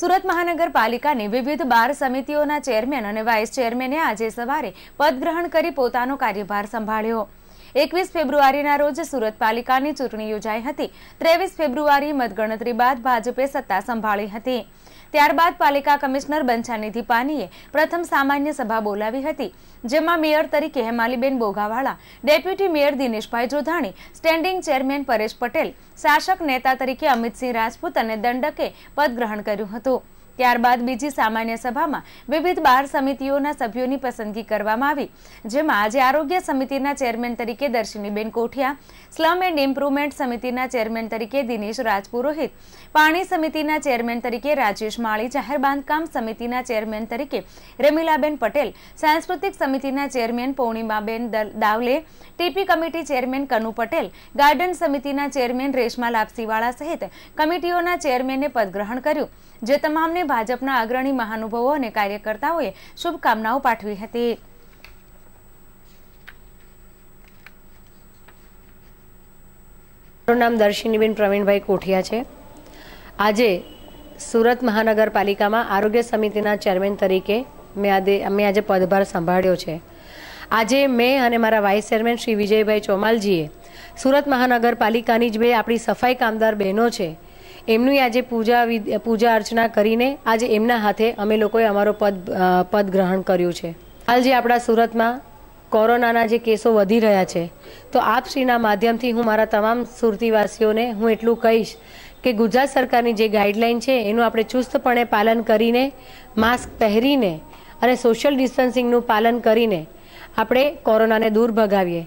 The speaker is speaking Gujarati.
સુરત મહાનગરપાલિકાની વિવિધ બાર સમિતિઓના ચેરમેન અને વાઇસ ચેરમેને આજે સવારે પદગ્રહણ કરી પોતાનો કાર્યભાર સંભાળ્યો એકવીસ ફેબ્રુઆરીના રોજ સુરત પાલિકાની ચૂંટણી યોજાઈ હતી ત્રેવીસ ફેબ્રુઆરી મતગણતરી બાદ ભાજપે સત્તા સંભાળી હતી ત્યારબાદ પાલિકા કમિશનર બંછાનિધિ પાનીએ પ્રથમ સામાન્ય સભા બોલાવી હતી જેમાં મેયર તરીકે Hemaliben Bogawala deputy mayor Dineshbhai Jodhani standing chairman Paresh Patel શાસક નેતા તરીકે અમિતસિંહ રાજપૂત અને દંડકે પદ ગ્રહણ કર્યું હતું ત્યારબાદ બીજી સામાન્ય સભામાં વિવિધ બાર સમિતિઓના સભ્યોની પસંદગી કરવામાં આવી જેમાં આજે આરોગ્ય સમિતિના ચેરમેન તરીકે Darshiniben Kothiya slum and improvement સમિતિના ચેરમેન તરીકે દિનેશ રાજપુરોહિત પાણી સમિતિના ચેરમેન તરીકે રાજેશ માળી જાહેર બાંધકામ સમિતિના ચેરમેન તરીકે રેમીલાબેન પટેલ સાંસ્કૃતિક સમિતિના chairman Purnimaben Davle TP committee chairman Kanu Patel garden સમિતિના ચેરમેન રેશમા લાપસીવાળા સહિત કમિટીઓના ચેરમેને પદગ્રહણ કર્યું જે તમામને ભાજપના અગ્રણી મહાનુભવો અને કાર્યકર્તાઓએ શુભકામનાઓ પાઠવી હતી મારું નામ દર્શિનીબેન પ્રવીણભાઈ કોઠિયા છે આજે સુરત મહાનગરપાલિકામાં આરોગ્ય સમિતિના ચેરમેન તરીકે મેં આજે મેં આજે પદભાર સંભાળ્યો છે આજે મેં અને મારા વાઇસ ચેરમેન શ્રી વિજયભાઈ ચોમાલજીએ સુરત મહાનગરપાલિકાની જ બે આપણી સફાઈ કામદાર બહેનો છે એમની આજે પૂજા પૂજા અર્ચના કરીને આજે એમના હાથે અમે લોકોએ અમારો પદ પદ ગ્રહણ કર્યું છે હાલ જે આપણા સુરતમાં કોરોનાના જે કેસો વધી રહ્યા છે તો આપશ્રીના માધ્યમથી હું મારા તમામ સુરતીવાસીઓને હું એટલું કહીશ કે ગુજરાત સરકારની જે ગાઈડલાઈન છે એનું આપણે ચુસ્તપણે પાલન કરીને માસ્ક પહેરીને અને સોશિયલ ડિસ્ટન્સિંગનું પાલન કરીને આપણે કોરોનાને દૂર ભગાવીએ